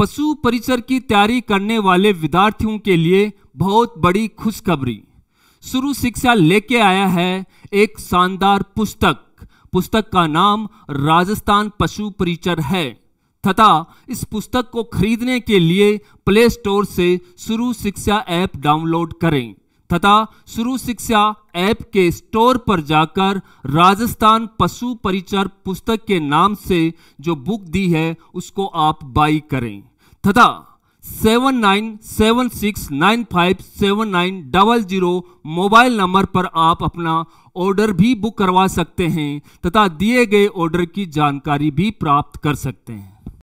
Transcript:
पशु परिसर की तैयारी करने वाले विद्यार्थियों के लिए बहुत बड़ी खुशखबरी शुरू शिक्षा लेके आया है एक शानदार पुस्तक पुस्तक का नाम राजस्थान पशु परिचर है तथा इस पुस्तक को खरीदने के लिए प्ले स्टोर से शुरू शिक्षा ऐप डाउनलोड करें तथा शुरू शिक्षा ऐप के स्टोर पर जाकर राजस्थान पशु परिचर पुस्तक के नाम से जो बुक दी है उसको आप बाई करें तथा seven nine seven six nine five seven nine double zero mobile number पर आप अपना ऑर्डर भी बुक करवा सकते हैं तथा दिए गए ऑर्डर की जानकारी भी प्राप्त कर सकते हैं